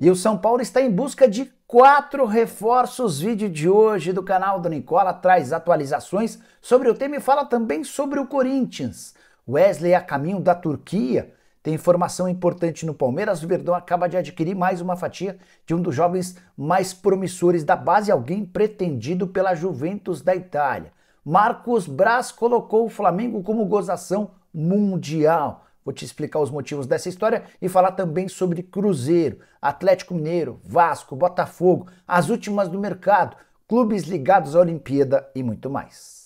E o São Paulo está em busca de quatro reforços. Vídeo de hoje do canal do Nicola traz atualizações sobre o tema e fala também sobre o Corinthians. Wesley a caminho da Turquia. Tem informação importante no Palmeiras. O Verdão acaba de adquirir mais uma fatia de um dos jovens mais promissores da base, alguém pretendido pela Juventus da Itália. Marcos Braz colocou o Flamengo como gozação mundial. Vou te explicar os motivos dessa história e falar também sobre Cruzeiro, Atlético Mineiro, Vasco, Botafogo, as últimas do mercado, clubes ligados à Olimpíada e muito mais.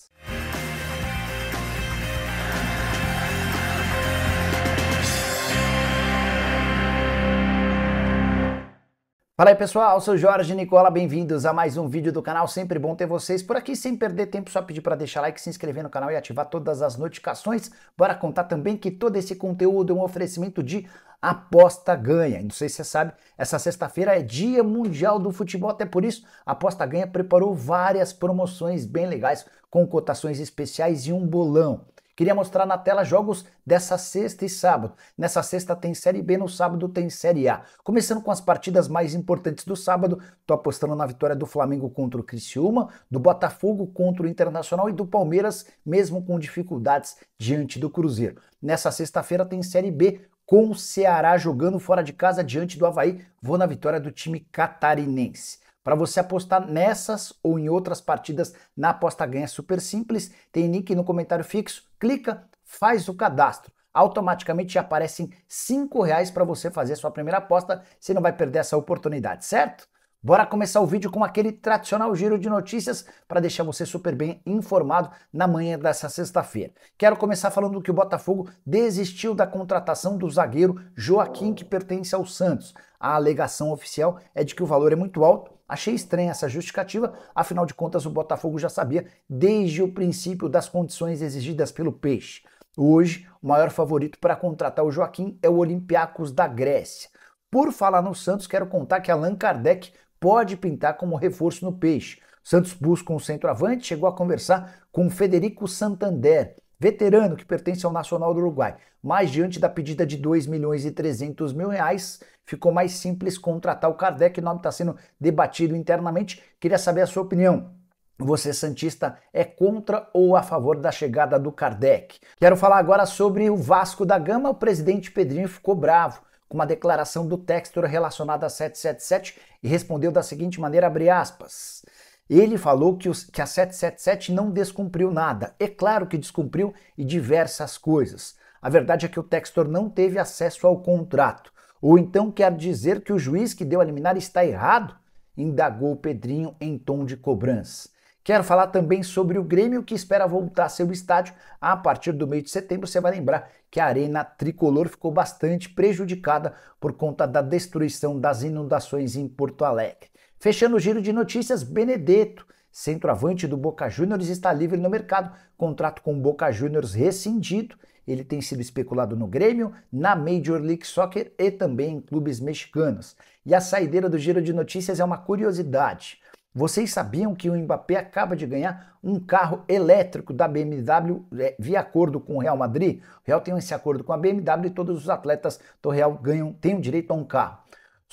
Fala aí pessoal, sou Jorge Nicola, bem-vindos a mais um vídeo do canal. Sempre bom ter vocês por aqui, sem perder tempo, só pedir para deixar like, se inscrever no canal e ativar todas as notificações. Bora contar também que todo esse conteúdo é um oferecimento de Aposta Ganha. Não sei se você sabe, essa sexta-feira é Dia Mundial do Futebol, até por isso a Aposta Ganha preparou várias promoções bem legais com cotações especiais e um bolão. Queria mostrar na tela jogos dessa sexta e sábado. Nessa sexta tem Série B, no sábado tem Série A. Começando com as partidas mais importantes do sábado, tô apostando na vitória do Flamengo contra o Criciúma, do Botafogo contra o Internacional e do Palmeiras, mesmo com dificuldades diante do Cruzeiro. Nessa sexta-feira tem Série B com o Ceará jogando fora de casa diante do Havaí. Vou na vitória do time catarinense. Para você apostar nessas ou em outras partidas na aposta ganha super simples, tem link no comentário fixo, clica, faz o cadastro. Automaticamente aparecem cinco reais para você fazer a sua primeira aposta, você não vai perder essa oportunidade, certo? Bora começar o vídeo com aquele tradicional giro de notícias para deixar você super bem informado na manhã dessa sexta-feira. Quero começar falando que o Botafogo desistiu da contratação do zagueiro Joaquim, que pertence ao Santos. A alegação oficial é de que o valor é muito alto Achei estranha essa justificativa, afinal de contas, o Botafogo já sabia desde o princípio das condições exigidas pelo Peixe. Hoje, o maior favorito para contratar o Joaquim é o Olympiacos da Grécia. Por falar no Santos, quero contar que Allan Kardec pode pintar como reforço no Peixe. Santos busca um centroavante, chegou a conversar com Federico Santander, veterano que pertence ao Nacional do Uruguai. Mas diante da pedida de 2 milhões e 300 mil reais, ficou mais simples contratar o Kardec. O nome está sendo debatido internamente. Queria saber a sua opinião. Você Santista é contra ou a favor da chegada do Kardec? Quero falar agora sobre o Vasco da Gama. O presidente Pedrinho ficou bravo com uma declaração do Textor relacionada a 777 e respondeu da seguinte maneira, abre aspas. Ele falou que, os, que a 777 não descumpriu nada. É claro que descumpriu e diversas coisas. A verdade é que o Textor não teve acesso ao contrato. Ou então quer dizer que o juiz que deu a liminar está errado? Indagou Pedrinho em tom de cobrança. Quero falar também sobre o Grêmio que espera voltar seu estádio a partir do meio de setembro. Você vai lembrar que a Arena Tricolor ficou bastante prejudicada por conta da destruição das inundações em Porto Alegre. Fechando o giro de notícias, Benedetto, centroavante do Boca Juniors, está livre no mercado. Contrato com o Boca Juniors rescindido. Ele tem sido especulado no Grêmio, na Major League Soccer e também em clubes mexicanos. E a saideira do giro de notícias é uma curiosidade. Vocês sabiam que o Mbappé acaba de ganhar um carro elétrico da BMW é, via acordo com o Real Madrid? O Real tem esse acordo com a BMW e todos os atletas do Real ganham, têm o direito a um carro.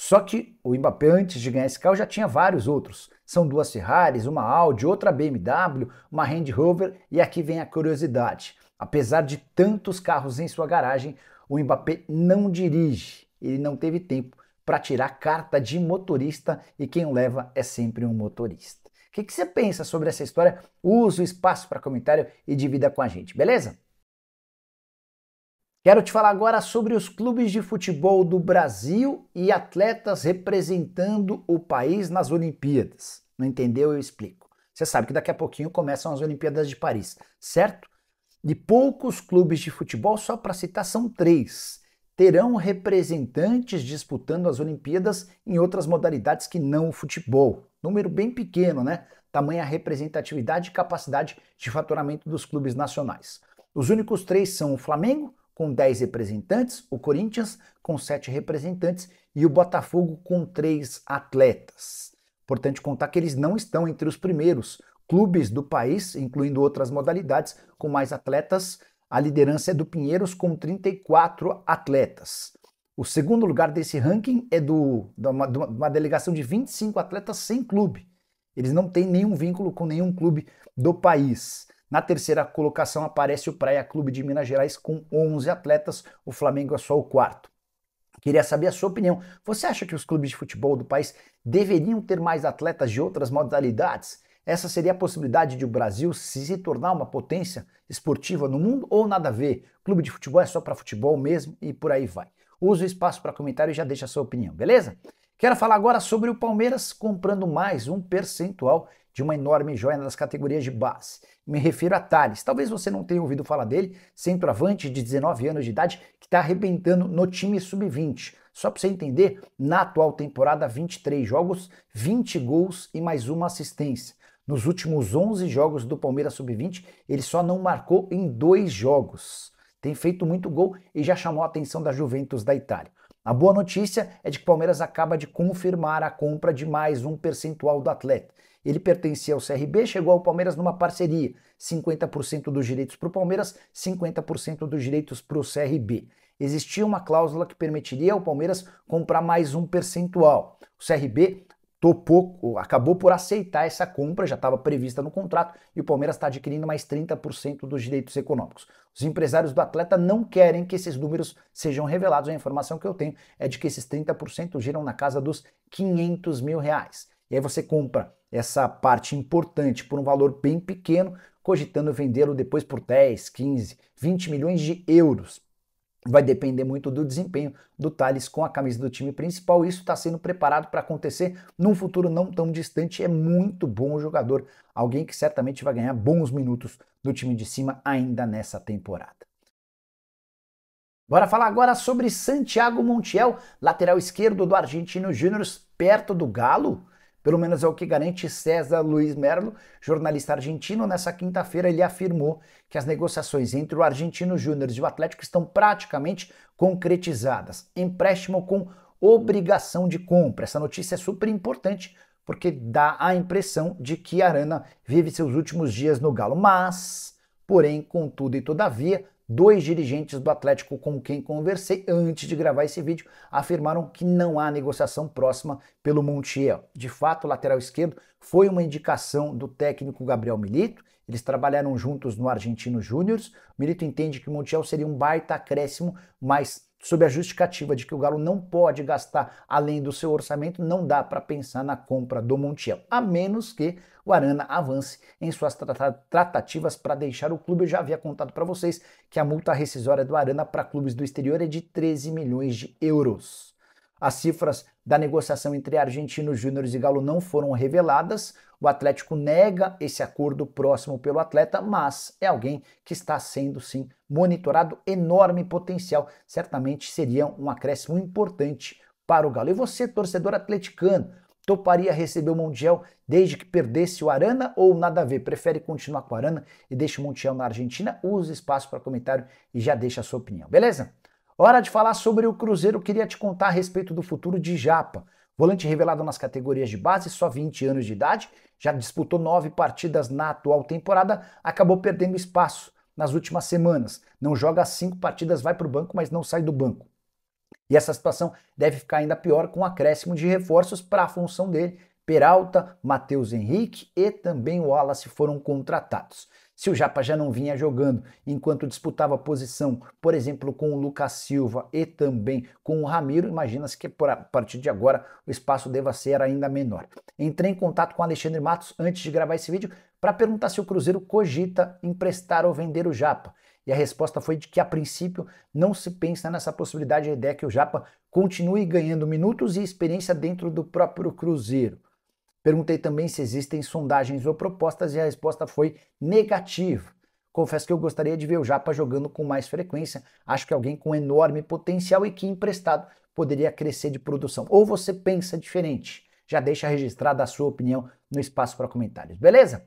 Só que o Mbappé, antes de ganhar esse carro, já tinha vários outros. São duas Ferraris, uma Audi, outra BMW, uma Range Rover e aqui vem a curiosidade. Apesar de tantos carros em sua garagem, o Mbappé não dirige. Ele não teve tempo para tirar carta de motorista e quem o leva é sempre um motorista. O que, que você pensa sobre essa história? Use o espaço para comentário e divida com a gente, beleza? Quero te falar agora sobre os clubes de futebol do Brasil e atletas representando o país nas Olimpíadas. Não entendeu? Eu explico. Você sabe que daqui a pouquinho começam as Olimpíadas de Paris, certo? De poucos clubes de futebol, só para citar, são três. Terão representantes disputando as Olimpíadas em outras modalidades que não o futebol. Número bem pequeno, né? Tamanha representatividade e capacidade de faturamento dos clubes nacionais. Os únicos três são o Flamengo, com 10 representantes, o Corinthians com 7 representantes e o Botafogo com 3 atletas. Importante contar que eles não estão entre os primeiros clubes do país, incluindo outras modalidades, com mais atletas. A liderança é do Pinheiros com 34 atletas. O segundo lugar desse ranking é do, de, uma, de uma delegação de 25 atletas sem clube. Eles não têm nenhum vínculo com nenhum clube do país. Na terceira colocação aparece o Praia Clube de Minas Gerais com 11 atletas, o Flamengo é só o quarto. Queria saber a sua opinião. Você acha que os clubes de futebol do país deveriam ter mais atletas de outras modalidades? Essa seria a possibilidade de o Brasil se tornar uma potência esportiva no mundo ou nada a ver? Clube de futebol é só para futebol mesmo e por aí vai. Use o espaço para comentário e já deixa a sua opinião, beleza? Quero falar agora sobre o Palmeiras comprando mais um percentual de uma enorme joia nas categorias de base. Me refiro a Thales. Talvez você não tenha ouvido falar dele, centroavante de 19 anos de idade, que está arrebentando no time sub-20. Só para você entender, na atual temporada, 23 jogos, 20 gols e mais uma assistência. Nos últimos 11 jogos do Palmeiras Sub-20, ele só não marcou em dois jogos. Tem feito muito gol e já chamou a atenção da Juventus da Itália. A boa notícia é de que o Palmeiras acaba de confirmar a compra de mais um percentual do atleta. Ele pertencia ao CRB, chegou ao Palmeiras numa parceria, 50% dos direitos para o Palmeiras, 50% dos direitos para o CRB. Existia uma cláusula que permitiria ao Palmeiras comprar mais um percentual. O CRB topou, acabou por aceitar essa compra, já estava prevista no contrato, e o Palmeiras está adquirindo mais 30% dos direitos econômicos. Os empresários do atleta não querem que esses números sejam revelados. A informação que eu tenho é de que esses 30% giram na casa dos 500 mil reais. E aí você compra essa parte importante por um valor bem pequeno, cogitando vendê-lo depois por 10, 15, 20 milhões de euros. Vai depender muito do desempenho do Thales com a camisa do time principal. Isso está sendo preparado para acontecer num futuro não tão distante. É muito bom jogador, alguém que certamente vai ganhar bons minutos do time de cima ainda nessa temporada. Bora falar agora sobre Santiago Montiel, lateral esquerdo do Argentino Júnior, perto do Galo. Pelo menos é o que garante César Luiz Merlo, jornalista argentino. Nessa quinta-feira, ele afirmou que as negociações entre o Argentino Júnior e o Atlético estão praticamente concretizadas. Empréstimo com obrigação de compra. Essa notícia é super importante porque dá a impressão de que Arana vive seus últimos dias no Galo. Mas, porém, contudo e todavia, Dois dirigentes do Atlético com quem conversei antes de gravar esse vídeo afirmaram que não há negociação próxima pelo Montiel. De fato, o lateral esquerdo foi uma indicação do técnico Gabriel Milito. Eles trabalharam juntos no Argentino Júnior. Milito entende que o Montiel seria um baita acréscimo, mas sob a justificativa de que o Galo não pode gastar além do seu orçamento, não dá para pensar na compra do Montiel, a menos que o Arana avance em suas tratativas para deixar o clube. Eu já havia contado para vocês que a multa rescisória do Arana para clubes do exterior é de 13 milhões de euros. As cifras da negociação entre argentinos júniores e Galo não foram reveladas, o Atlético nega esse acordo próximo pelo atleta, mas é alguém que está sendo sim monitorado. Enorme potencial, certamente seria um acréscimo importante para o Galo. E você, torcedor atleticano, toparia receber o Mundial desde que perdesse o Arana ou nada a ver? Prefere continuar com o Arana e deixa o Mundial na Argentina? Use espaço para comentário e já deixa a sua opinião, beleza? Hora de falar sobre o Cruzeiro, queria te contar a respeito do futuro de Japa. Volante revelado nas categorias de base, só 20 anos de idade, já disputou nove partidas na atual temporada, acabou perdendo espaço nas últimas semanas. Não joga cinco partidas, vai para o banco, mas não sai do banco. E essa situação deve ficar ainda pior com o acréscimo de reforços para a função dele. Peralta, Matheus Henrique e também o Wallace foram contratados se o Japa já não vinha jogando enquanto disputava posição, por exemplo, com o Lucas Silva e também com o Ramiro, imagina-se que a partir de agora o espaço deva ser ainda menor. Entrei em contato com Alexandre Matos antes de gravar esse vídeo para perguntar se o Cruzeiro cogita emprestar ou vender o Japa. E a resposta foi de que, a princípio, não se pensa nessa possibilidade. A ideia é que o Japa continue ganhando minutos e experiência dentro do próprio Cruzeiro. Perguntei também se existem sondagens ou propostas e a resposta foi negativa. Confesso que eu gostaria de ver o Japa jogando com mais frequência. Acho que alguém com enorme potencial e que emprestado poderia crescer de produção. Ou você pensa diferente? Já deixa registrada a sua opinião no espaço para comentários, beleza?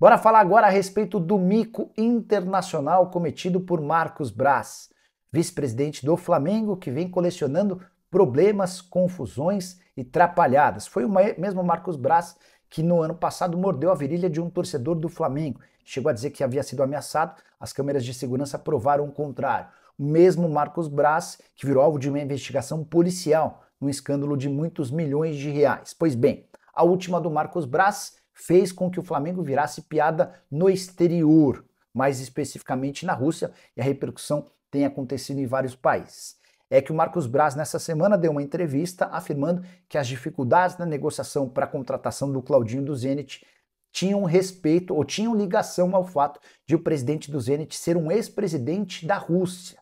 Bora falar agora a respeito do mico internacional cometido por Marcos Braz, vice-presidente do Flamengo, que vem colecionando problemas, confusões e trapalhadas. Foi o mesmo Marcos Braz que no ano passado mordeu a virilha de um torcedor do Flamengo. Chegou a dizer que havia sido ameaçado, as câmeras de segurança provaram o contrário. O mesmo Marcos Braz, que virou alvo de uma investigação policial, num escândalo de muitos milhões de reais. Pois bem, a última do Marcos Braz fez com que o Flamengo virasse piada no exterior, mais especificamente na Rússia, e a repercussão tem acontecido em vários países é que o Marcos Braz, nessa semana, deu uma entrevista afirmando que as dificuldades na negociação para a contratação do Claudinho do Zenit tinham respeito ou tinham ligação ao fato de o presidente do Zenit ser um ex-presidente da Rússia.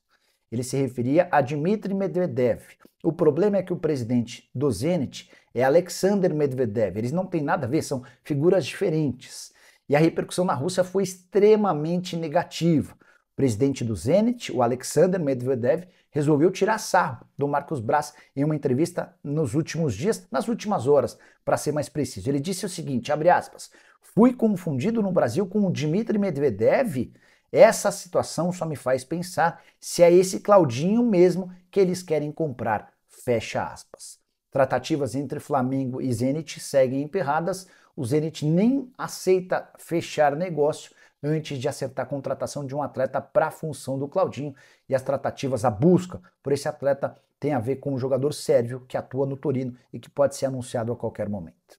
Ele se referia a Dmitry Medvedev. O problema é que o presidente do Zenit é Alexander Medvedev. Eles não têm nada a ver, são figuras diferentes. E a repercussão na Rússia foi extremamente negativa. O presidente do Zenit, o Alexander Medvedev, resolveu tirar sarro do Marcos Braz em uma entrevista nos últimos dias, nas últimas horas, para ser mais preciso. Ele disse o seguinte, abre aspas: "Fui confundido no Brasil com o Dmitry Medvedev? Essa situação só me faz pensar se é esse Claudinho mesmo que eles querem comprar." Fecha aspas. Tratativas entre Flamengo e Zenit seguem emperradas. O Zenit nem aceita fechar negócio antes de acertar a contratação de um atleta para a função do Claudinho. E as tratativas, a busca por esse atleta tem a ver com um jogador sérvio que atua no Torino e que pode ser anunciado a qualquer momento.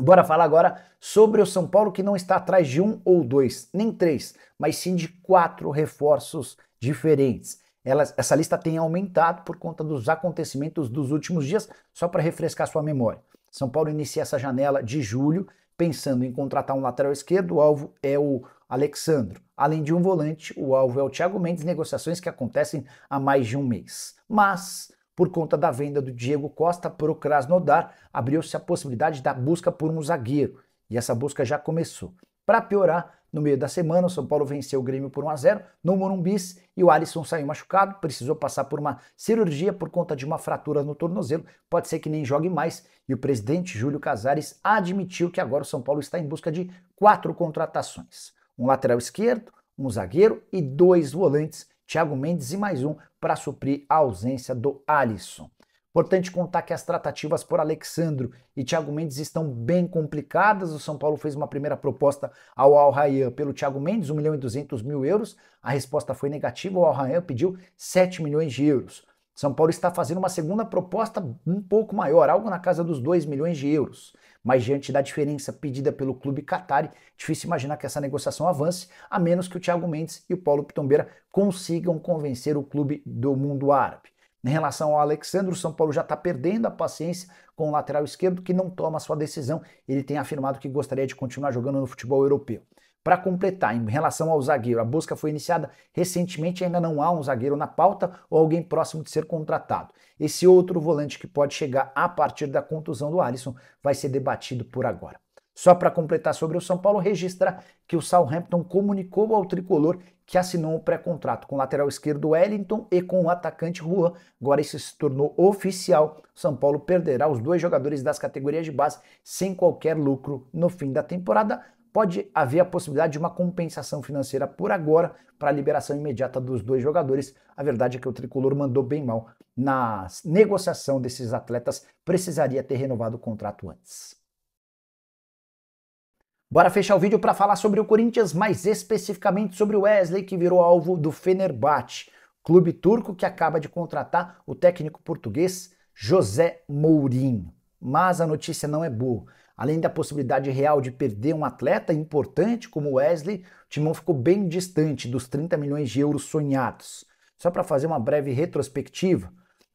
Bora falar agora sobre o São Paulo que não está atrás de um ou dois, nem três, mas sim de quatro reforços diferentes. Elas, essa lista tem aumentado por conta dos acontecimentos dos últimos dias, só para refrescar sua memória. São Paulo inicia essa janela de julho pensando em contratar um lateral esquerdo, o alvo é o Alexandro. Além de um volante, o alvo é o Thiago Mendes, negociações que acontecem há mais de um mês. Mas, por conta da venda do Diego Costa para o Krasnodar, abriu-se a possibilidade da busca por um zagueiro, e essa busca já começou. Para piorar, no meio da semana, o São Paulo venceu o Grêmio por 1 a 0 no Morumbis e o Alisson saiu machucado, precisou passar por uma cirurgia por conta de uma fratura no tornozelo, pode ser que nem jogue mais. E o presidente Júlio Casares admitiu que agora o São Paulo está em busca de quatro contratações: um lateral esquerdo, um zagueiro e dois volantes, Thiago Mendes e mais um para suprir a ausência do Alisson. Importante contar que as tratativas por Alexandro e Thiago Mendes estão bem complicadas. O São Paulo fez uma primeira proposta ao Al Rayyan pelo Thiago Mendes, 1 milhão e 200 mil euros. A resposta foi negativa. O Al Rayyan pediu 7 milhões de euros. São Paulo está fazendo uma segunda proposta um pouco maior, algo na casa dos 2 milhões de euros. Mas diante da diferença pedida pelo clube Qatari, difícil imaginar que essa negociação avance, a menos que o Thiago Mendes e o Paulo Pitombeira consigam convencer o clube do mundo árabe. Em relação ao Alexandre, o São Paulo já está perdendo a paciência com o lateral esquerdo que não toma sua decisão. Ele tem afirmado que gostaria de continuar jogando no futebol europeu. Para completar, em relação ao zagueiro, a busca foi iniciada recentemente, ainda não há um zagueiro na pauta ou alguém próximo de ser contratado. Esse outro volante que pode chegar a partir da contusão do Alisson vai ser debatido por agora. Só para completar sobre o São Paulo, registra que o Southampton comunicou ao tricolor que assinou o pré-contrato com o lateral esquerdo Wellington e com o atacante Juan. Agora isso se tornou oficial. São Paulo perderá os dois jogadores das categorias de base sem qualquer lucro no fim da temporada. Pode haver a possibilidade de uma compensação financeira por agora para a liberação imediata dos dois jogadores. A verdade é que o tricolor mandou bem mal na negociação desses atletas, precisaria ter renovado o contrato antes. Bora fechar o vídeo para falar sobre o Corinthians, mais especificamente sobre o Wesley, que virou alvo do Fenerbahçe, clube turco que acaba de contratar o técnico português José Mourinho. Mas a notícia não é boa. Além da possibilidade real de perder um atleta importante como Wesley, o Timão ficou bem distante dos 30 milhões de euros sonhados. Só para fazer uma breve retrospectiva,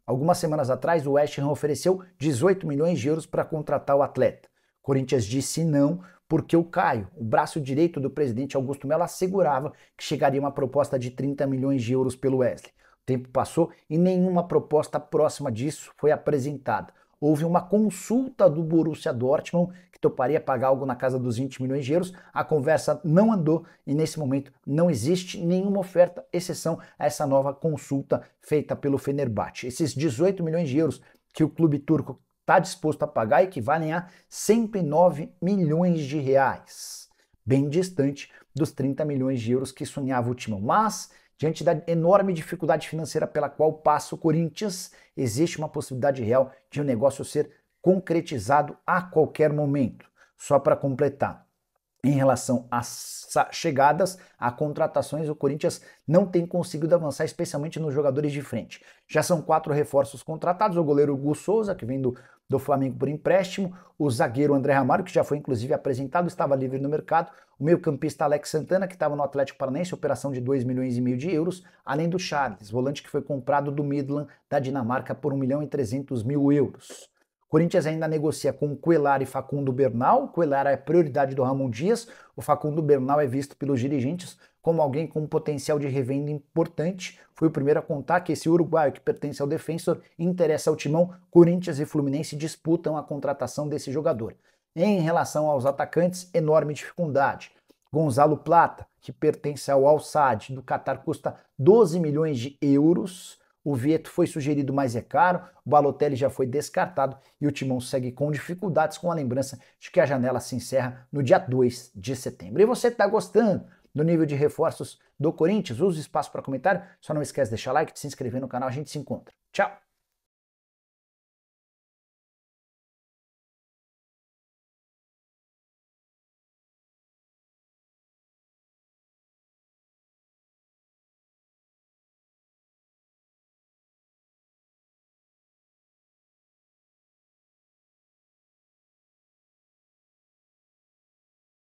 algumas semanas atrás o West Ham ofereceu 18 milhões de euros para contratar o atleta. Corinthians disse não, porque o caio. O braço direito do presidente Augusto Melo assegurava que chegaria uma proposta de 30 milhões de euros pelo Wesley. O tempo passou e nenhuma proposta próxima disso foi apresentada. Houve uma consulta do Borussia Dortmund que toparia pagar algo na casa dos 20 milhões de euros. A conversa não andou e nesse momento não existe nenhuma oferta, exceção a essa nova consulta feita pelo Fenerbahçe. Esses 18 milhões de euros que o clube turco está disposto a pagar equivalem a 109 milhões de reais, bem distante dos 30 milhões de euros que sonhava o Timão. Mas, diante da enorme dificuldade financeira pela qual passa o Corinthians, existe uma possibilidade real de o um negócio ser concretizado a qualquer momento. Só para completar, em relação às chegadas, a contratações, o Corinthians não tem conseguido avançar, especialmente nos jogadores de frente. Já são quatro reforços contratados: o goleiro Gus Souza, que vem do do Flamengo por empréstimo, o zagueiro André Ramalho, que já foi inclusive apresentado, estava livre no mercado, o meio-campista Alex Santana, que estava no Atlético Paranaense, operação de 2 milhões e meio de euros, além do Charles, volante que foi comprado do Midland da Dinamarca por 1 milhão e 300 mil euros. Corinthians ainda negocia com Coelar e Facundo Bernal. Coelar é prioridade do Ramon Dias. O Facundo Bernal é visto pelos dirigentes como alguém com potencial de revenda importante. Foi o primeiro a contar que esse uruguaio que pertence ao Defensor interessa ao timão. Corinthians e Fluminense disputam a contratação desse jogador. Em relação aos atacantes, enorme dificuldade. Gonzalo Plata, que pertence ao Al do Catar, custa 12 milhões de euros. O Vieto foi sugerido, mas é caro. O Balotelli já foi descartado e o Timão segue com dificuldades com a lembrança de que a janela se encerra no dia 2 de setembro. E você está gostando do nível de reforços do Corinthians? Use o espaço para comentário. Só não esquece de deixar like, de se inscrever no canal. A gente se encontra. Tchau!